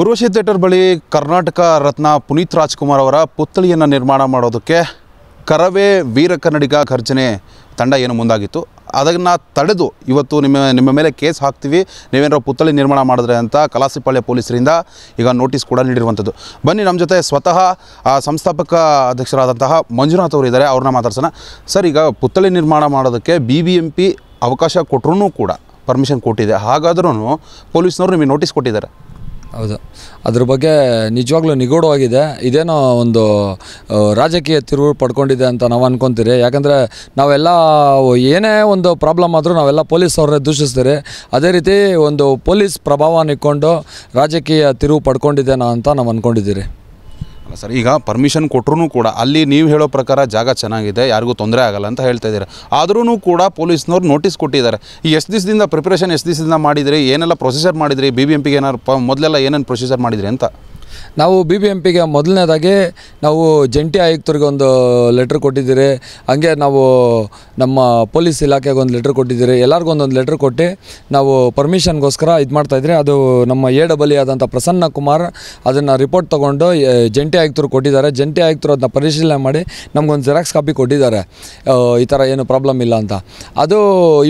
Urvashi theatre ಬಳಿ ಕರ್ನಾಟಕ ರತ್ನ ಪುನೀತ್ ರಾಜ್ಕುಮಾರ್ ಅವರ ಪುತ್ಥಳಿಯನ್ನು ನಿರ್ಮಾಣ ಮಾಡೋದಕ್ಕೆ ಕರವೇ ವೀರ ಕನ್ನಡಿಗ ಘರ್ಜನೆ ತಂಡ ಏನು ಮುಂದಾಗಿತ್ತು ಅದನ್ನು ತಡೆದು ಇವತ್ತು ನಿಮ್ಮ ನಿಮ್ಮ ಮೇಲೆ ಕೇಸ್ ಹಾಕ್ತೀವಿ ನೀವೇನಾರು ಪುತ್ಥಳಿ ನಿರ್ಮಾಣ ಮಾಡಿದ್ರೆ ಅಂತ ಕಲಾಸಿಪಾಳ್ಯ ಪೊಲೀಸರಿಂದ ಈಗ ನೋಟಿಸ್ ಕೂಡ ನೀಡಿರುವಂಥದ್ದು ಬನ್ನಿ ನಮ್ಮ ಜೊತೆ ಸ್ವತಃ ಸಂಸ್ಥಾಪಕ ಅಧ್ಯಕ್ಷರಾದಂತಹ ಮಂಜುನಾಥ್ ಅವರು ಇದ್ದಾರೆ ಅವ್ರನ್ನ ಮಾತಾಡ್ಸೋಣ ಸರ್ ಈಗ ಪುತ್ಥಳಿ ನಿರ್ಮಾಣ ಮಾಡೋದಕ್ಕೆ ಬಿ ಬಿ ಎಂ ಪಿ ಅವಕಾಶ ಕೊಟ್ಟರೂ ಕೂಡ ಪರ್ಮಿಷನ್ ಕೊಟ್ಟಿದೆ ಹಾಗಾದ್ರೂ ಪೊಲೀಸ್ನವರು ನಿಮಗೆ ನೋಟಿಸ್ ಕೊಟ್ಟಿದ್ದಾರೆ ಹೌದು ಅದ್ರ ಬಗ್ಗೆ ನಿಜವಾಗ್ಲೂ ನಿಗೂಢವಾಗಿದೆ ಇದೇನೋ ಒಂದು ರಾಜಕೀಯ ತಿರುವು ಪಡ್ಕೊಂಡಿದೆ ಅಂತ ನಾವು ಅನ್ಕೊತೀರಿ ಯಾಕಂದರೆ ನಾವೆಲ್ಲ ಏನೇ ಒಂದು ಪ್ರಾಬ್ಲಮ್ ಆದರೂ ನಾವೆಲ್ಲ ಪೊಲೀಸ್ ಅವರೇ ದೂಷಿಸ್ತೀರಿ ಅದೇ ರೀತಿ ಒಂದು ಪೊಲೀಸ್ ಪ್ರಭಾವ ಇಕ್ಕೊಂಡು ರಾಜಕೀಯ ತಿರುವು ಪಡ್ಕೊಂಡಿದ್ದೇನೋ ಅಂತ ನಾವು ಅಂದ್ಕೊಂಡಿದ್ದೀರಿ ಸರ್ ಈಗ ಪರ್ಮಿಷನ್ ಕೊಟ್ಟರು ಕೂಡ ಅಲ್ಲಿ ನೀವು ಹೇಳೋ ಪ್ರಕಾರ ಜಾಗ ಚೆನ್ನಾಗಿದೆ ಯಾರಿಗೂ ತೊಂದರೆ ಆಗಲ್ಲ ಅಂತ ಹೇಳ್ತಾ ಇದ್ದೀರಾ ಆದ್ರೂ ಕೂಡ ಪೊಲೀಸ್ನವ್ರು ನೋಟಿಸ್ ಕೊಟ್ಟಿದ್ದಾರೆ ಈ ಎಷ್ಟು ದಿವಸದಿಂದ ಪ್ರಿಪ್ರೇಷನ್ ಎಷ್ಟು ದಿವಸದಿಂದ ಮಾಡಿದ್ರಿ ಏನೆಲ್ಲ ಪ್ರೊಸೀಜರ್ ಮಾಡಿದ್ರಿ ಬಿ ಬಿ ಎಂ ಪಿಗೆ ಏನಾರು ಮೊದಲೆಲ್ಲ ಏನೇನು ಪ್ರೊಸೀಜರ್ ಮಾಡಿದ್ರಿ ಅಂತ ನಾವು ಬಿ ಬಿ ಎಂ ಪಿಗೆ ಮೊದಲನೇದಾಗಿ ನಾವು ಜಂಟಿ ಆಯುಕ್ತರಿಗೆ ಒಂದು ಲೆಟ್ರ್ ಕೊಟ್ಟಿದ್ದೀರಿ ಹಾಗೆ ನಾವು ನಮ್ಮ ಪೊಲೀಸ್ ಇಲಾಖೆಗೆ ಒಂದು ಲೆಟ್ರ್ ಕೊಟ್ಟಿದ್ದೀರಿ ಎಲ್ಲರಿಗೂ ಒಂದೊಂದು ಲೆಟ್ರ್ ಕೊಟ್ಟು ನಾವು ಪರ್ಮಿಷನ್ಗೋಸ್ಕರ ಇದು ಮಾಡ್ತಾಯಿದ್ರಿ ಅದು ನಮ್ಮ ಎ ಡಬಲ್ ಆದಂಥ ಪ್ರಸನ್ನ ಕುಮಾರ್ ಅದನ್ನು ರಿಪೋರ್ಟ್ ತೊಗೊಂಡು ಜಂಟಿ ಆಯುಕ್ತರು ಕೊಟ್ಟಿದ್ದಾರೆ ಜಂಟಿ ಆಯುಕ್ತರು ಅದನ್ನ ಪರಿಶೀಲನೆ ಮಾಡಿ ನಮಗೊಂದು ಜೆರಾಕ್ಸ್ ಕಾಪಿ ಕೊಟ್ಟಿದ್ದಾರೆ ಈ ಥರ ಏನು ಪ್ರಾಬ್ಲಮ್ ಇಲ್ಲ ಅಂತ ಅದು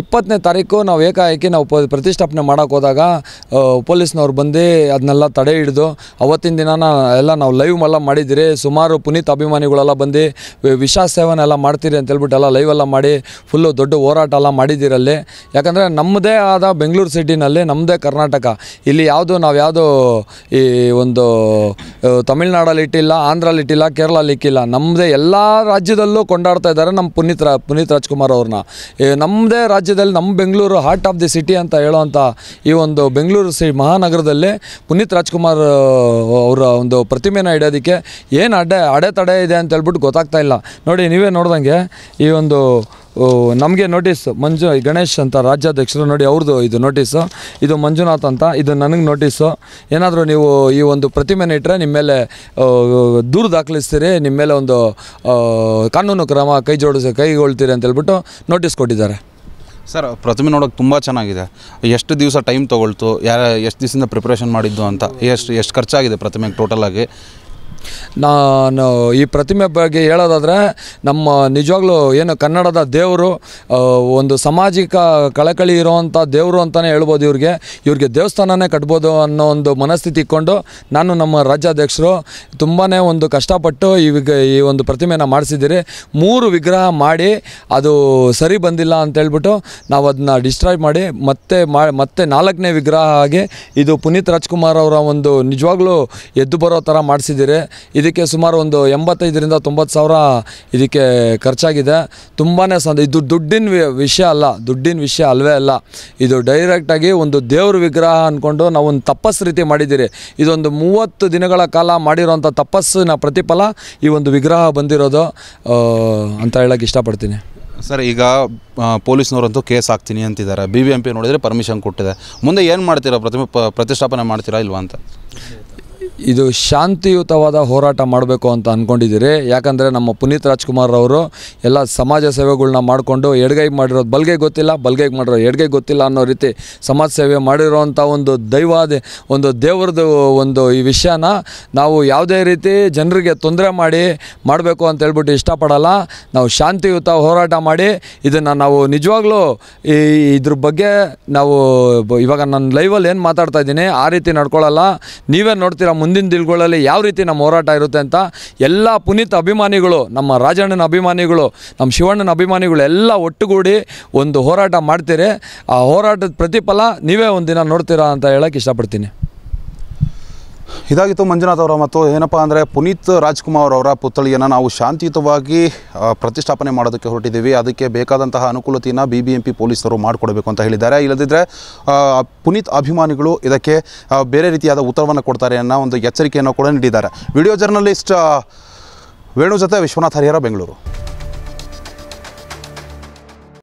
ಇಪ್ಪತ್ತನೇ ತಾರೀಕು ನಾವು ಏಕಾಏಕಿ ನಾವು ಪ್ರತಿಷ್ಠಾಪನೆ ಮಾಡೋಕ್ಕೋದಾಗ ಹೋದಾಗ ಪೊಲೀಸ್ನವ್ರು ಬಂದು ಅದನ್ನೆಲ್ಲ ತಡೆ ಹಿಡಿದು ಅವತ್ತಿನ ಇವತ್ತಿನ ದಿನ ಎಲ್ಲ ನಾವು ಲೈವ್ ಎಲ್ಲ ಮಾಡಿದ್ದೀರಿ ಸುಮಾರು ಪುನೀತ್ ಅಭಿಮಾನಿಗಳೆಲ್ಲ ಬಂದು ವಿಷ ಸೇವನೆ ಎಲ್ಲ ಮಾಡ್ತೀರಿ ಅಂತ ಹೇಳ್ಬಿಟ್ಟು ಎಲ್ಲ ಲೈವ್ ಎಲ್ಲ ಮಾಡಿ ಫುಲ್ಲು ದೊಡ್ಡ ಹೋರಾಟ ಎಲ್ಲ ಮಾಡಿದ್ದೀರಲ್ಲಿ ಯಾಕಂದರೆ ನಮ್ಮದೇ ಆದ ಬೆಂಗಳೂರು ಸಿಟಿನಲ್ಲಿ ನಮ್ಮದೇ ಕರ್ನಾಟಕ ಇಲ್ಲಿ ಯಾವುದು ನಾವು ಯಾವುದು ಈ ಒಂದು ತಮಿಳ್ನಾಡಲ್ಲಿ ಇಟ್ಟಿಲ್ಲ ಆಂಧ್ರಲ್ಲಿ ಇಟ್ಟಿಲ್ಲ ಕೇರಳಲ್ಲಿ ಇಕ್ಕಿಲ್ಲ ನಮ್ಮದೇ ಎಲ್ಲ ರಾಜ್ಯದಲ್ಲೂ ಕೊಂಡಾಡ್ತಾ ಇದ್ದಾರೆ ನಮ್ಮ ಪುನೀತ್ ರಾ ಪುನೀತ್ ರಾಜ್ಕುಮಾರ್ ಅವ್ರನ್ನ ನಮ್ಮದೇ ರಾಜ್ಯದಲ್ಲಿ ನಮ್ಮ Bengaluru heart of the city ಅಂತ ಹೇಳೋವಂಥ ಈ ಒಂದು ಬೆಂಗಳೂರು ಸಿ ಮಹಾನಗರದಲ್ಲಿ ಪುನೀತ್ ರಾಜ್ಕುಮಾರ್ ಅವರ ಒಂದು ಪ್ರತಿಮೆನ ಇಡೋದಕ್ಕೆ ಏನು ಅಡೆ ಅಡೆತಡೆ ಇದೆ ಅಂತ ಹೇಳ್ಬಿಟ್ಟು ಗೊತ್ತಾಗ್ತಾ ಇಲ್ಲ ನೋಡಿ ನೀವೇ ನೋಡ್ದಂಗೆ ಈ ಒಂದು ನಮಗೆ ನೋಟಿಸ್ ಮಂಜು ಗಣೇಶ್ ಅಂತ ರಾಜ್ಯಾಧ್ಯಕ್ಷರು ನೋಡಿ ಅವ್ರದ್ದು ಇದು ನೋಟಿಸು ಇದು ಮಂಜುನಾಥ್ ಅಂತ ಇದು ನನಗೆ ನೋಟಿಸು ಏನಾದರೂ ನೀವು ಈ ಒಂದು ಪ್ರತಿಮೆನ ಇಟ್ಟರೆ ನಿಮ್ಮ ಮೇಲೆ ದೂರು ದಾಖಲಿಸ್ತೀರಿ ನಿಮ್ಮ ಮೇಲೆ ಒಂದು ಕಾನೂನು ಕ್ರಮ ಕೈ ಜೋಡಿಸಿ ಕೈಗೊಳ್ತೀರಿ ಅಂತೇಳ್ಬಿಟ್ಟು ನೋಟಿಸ್ ಕೊಟ್ಟಿದ್ದಾರೆ ಸರ್ ಪ್ರತಿಮೆ ನೋಡೋಕೆ ತುಂಬ ಚೆನ್ನಾಗಿದೆ ಎಷ್ಟು ದಿವಸ ಟೈಮ್ ತೊಗೊಳ್ತು ಯಾರು ಎಷ್ಟು ದಿವಸದಿಂದ ಪ್ರಿಪ್ರೇಷನ್ ಮಾಡಿದ್ದು ಅಂತ ಎಷ್ಟು ಎಷ್ಟು ಖರ್ಚಾಗಿದೆ ಪ್ರತಿಮೆಗೆ ಟೋಟಲಾಗಿ ನಾನು ಈ ಪ್ರತಿಮೆ ಬಗ್ಗೆ ಹೇಳೋದಾದರೆ ನಮ್ಮ ನಿಜವಾಗ್ಲೂ ಏನು ಕನ್ನಡದ ದೇವರು ಒಂದು ಸಾಮಾಜಿಕ ಕಳಕಳಿ ಇರೋವಂಥ ದೇವರು ಅಂತಲೇ ಹೇಳ್ಬೋದು ಇವ್ರಿಗೆ ಇವ್ರಿಗೆ ದೇವಸ್ಥಾನನೇ ಕಟ್ಬೋದು ಅನ್ನೋ ಒಂದು ಮನಸ್ಥಿತಿ ಇಟ್ಕೊಂಡು ನಾನು ನಮ್ಮ ರಾಜ್ಯಾಧ್ಯಕ್ಷರು ತುಂಬಾ ಒಂದು ಕಷ್ಟಪಟ್ಟು ಈಗ ಈ ಒಂದು ಪ್ರತಿಮೆನ ಮಾಡಿಸಿದ್ದೀರಿ ಮೂರು ವಿಗ್ರಹ ಮಾಡಿ ಅದು ಸರಿ ಬಂದಿಲ್ಲ ಅಂತೇಳ್ಬಿಟ್ಟು ನಾವು ಅದನ್ನ ಡಿಸ್ಟ್ರಾಯ್ ಮಾಡಿ ಮತ್ತೆ ಮತ್ತೆ ನಾಲ್ಕನೇ ವಿಗ್ರಹ ಆಗಿ ಇದು ಪುನೀತ್ ರಾಜ್ಕುಮಾರ್ ಅವರ ಒಂದು ನಿಜವಾಗ್ಲೂ ಎದ್ದು ಬರೋ ಥರ ಮಾಡಿಸಿದ್ದೀರಿ ಇದಕ್ಕೆ ಸುಮಾರು ಒಂದು ಎಂಬತ್ತೈದರಿಂದ ತೊಂಬತ್ತು ಸಾವಿರ ಇದಕ್ಕೆ ಖರ್ಚಾಗಿದೆ ತುಂಬಾ ಸಂದ ಇದು ದುಡ್ಡಿನ ವಿಷಯ ಅಲ್ಲ ದುಡ್ಡಿನ ವಿಷಯ ಅಲ್ವೇ ಅಲ್ಲ ಇದು ಡೈರೆಕ್ಟಾಗಿ ಒಂದು ದೇವ್ರ ವಿಗ್ರಹ ಅಂದ್ಕೊಂಡು ಒಂದು ತಪಸ್ಸು ರೀತಿ ಮಾಡಿದ್ದೀರಿ ಇದೊಂದು ಮೂವತ್ತು ದಿನಗಳ ಕಾಲ ಮಾಡಿರೋಂಥ ತಪಸ್ಸಿನ ಪ್ರತಿಫಲ ಈ ಒಂದು ವಿಗ್ರಹ ಬಂದಿರೋದು ಅಂತ ಹೇಳೋಕ್ಕೆ ಇಷ್ಟಪಡ್ತೀನಿ ಸರ್ ಈಗ ಪೊಲೀಸ್ನವರಂತೂ ಕೇಸ್ ಹಾಕ್ತೀನಿ ಅಂತಿದ್ದಾರೆ ಬಿ ಬಿ ಎಂ ಪಿ ನೋಡಿದರೆ ಪರ್ಮಿಷನ್ ಕೊಟ್ಟಿದೆ ಮುಂದೆ ಏನು ಮಾಡ್ತೀರಾ ಪ್ರತಿಮೆ ಪ್ರತಿಷ್ಠಾಪನೆ ಮಾಡ್ತೀರಾ ಇಲ್ವಾ ಅಂತ ಇದು ಶಾಂತಿಯುತವಾದ ಹೋರಾಟ ಮಾಡಬೇಕು ಅಂತ ಅಂದ್ಕೊಂಡಿದ್ದೀರಿ ಯಾಕಂದರೆ ನಮ್ಮ ಪುನೀತ್ ರಾಜ್ಕುಮಾರ್ ಅವರು ಎಲ್ಲ ಸಮಾಜ ಸೇವೆಗಳನ್ನ ಮಾಡಿಕೊಂಡು ಎಡ್ಗೈಗೆ ಮಾಡಿರೋದು ಬಲ್ಗೆ ಗೊತ್ತಿಲ್ಲ ಬಲ್ಗೈಗೆ ಮಾಡಿರೋ ಎಡ್ಗೆ ಗೊತ್ತಿಲ್ಲ ಅನ್ನೋ ರೀತಿ ಸಮಾಜ ಸೇವೆ ಮಾಡಿರೋವಂಥ ಒಂದು ದೈವಾದ ಒಂದು ದೇವರದು ಒಂದು ಈ ವಿಷಯನ ನಾವು ಯಾವುದೇ ರೀತಿ ಜನರಿಗೆ ತೊಂದರೆ ಮಾಡಿ ಮಾಡಬೇಕು ಅಂತ ಹೇಳ್ಬಿಟ್ಟು ಇಷ್ಟಪಡಲ್ಲ ನಾವು ಶಾಂತಿಯುತ ಹೋರಾಟ ಮಾಡಿ ಇದನ್ನು ನಾವು ನಿಜವಾಗ್ಲೂ ಈ ಇದ್ರ ಬಗ್ಗೆ ನಾವು ಇವಾಗ ನನ್ನ ಲೈವಲ್ಲಿ ಏನು ಮಾತಾಡ್ತಾ ಇದ್ದೀನಿ ಆ ರೀತಿ ನಡ್ಕೊಳ್ಳಲ್ಲ ನೀವೇ ನೋಡ್ತೀರಾ ಮುಂದೆ ಮುಂದಿನ ದಿನಗಳಲ್ಲಿ ಯಾವ ರೀತಿ ನಮ್ಮ ಹೋರಾಟ ಇರುತ್ತೆ ಅಂತ ಎಲ್ಲ ಪುನೀತ್ ಅಭಿಮಾನಿಗಳು ನಮ್ಮ ರಾಜಣ್ಣನ ಅಭಿಮಾನಿಗಳು ನಮ್ಮ ಶಿವಣ್ಣನ ಅಭಿಮಾನಿಗಳು ಎಲ್ಲ ಒಟ್ಟುಗೂಡಿ ಒಂದು ಹೋರಾಟ ಮಾಡ್ತೀರಿ ಆ ಹೋರಾಟದ ಪ್ರತಿಫಲ ನೀವೇ ಒಂದಿನ ನೋಡ್ತೀರಾ ಅಂತ ಹೇಳೋಕ್ಕೆ ಇಷ್ಟಪಡ್ತೀನಿ ಇದಾಗಿತ್ತು ಮಂಜುನಾಥ್ ಅವರ ಮತ್ತು ಏನಪ್ಪ ಅಂದರೆ ಪುನೀತ್ ರಾಜ್ಕುಮಾರ್ ಅವರ ಪುತ್ಥಳಿಯನ್ನು ನಾವು ಶಾಂತಿಯುತವಾಗಿ ಪ್ರತಿಷ್ಠಾಪನೆ ಮಾಡೋದಕ್ಕೆ ಹೊರಟಿದ್ದೀವಿ ಅದಕ್ಕೆ ಬೇಕಾದಂತಹ ಅನುಕೂಲತೆಯನ್ನು ಬಿ ಬಿ ಎಂ ಪಿ ಪೊಲೀಸರು ಮಾಡಿಕೊಡಬೇಕು ಅಂತ ಹೇಳಿದ್ದಾರೆ ಇಲ್ಲದಿದ್ದರೆ ಪುನೀತ್ ಅಭಿಮಾನಿಗಳು ಇದಕ್ಕೆ ಬೇರೆ ರೀತಿಯಾದ ಉತ್ತರವನ್ನು ಕೊಡ್ತಾರೆ ಅನ್ನೋ ಒಂದು ಎಚ್ಚರಿಕೆಯನ್ನು ಕೂಡ ನೀಡಿದ್ದಾರೆ ವಿಡಿಯೋ ಜರ್ನಲಿಸ್ಟ್ ವೇಣು ಜೊತೆ ವಿಶ್ವನಾಥ್ ಹರಿಹರ ಬೆಂಗಳೂರು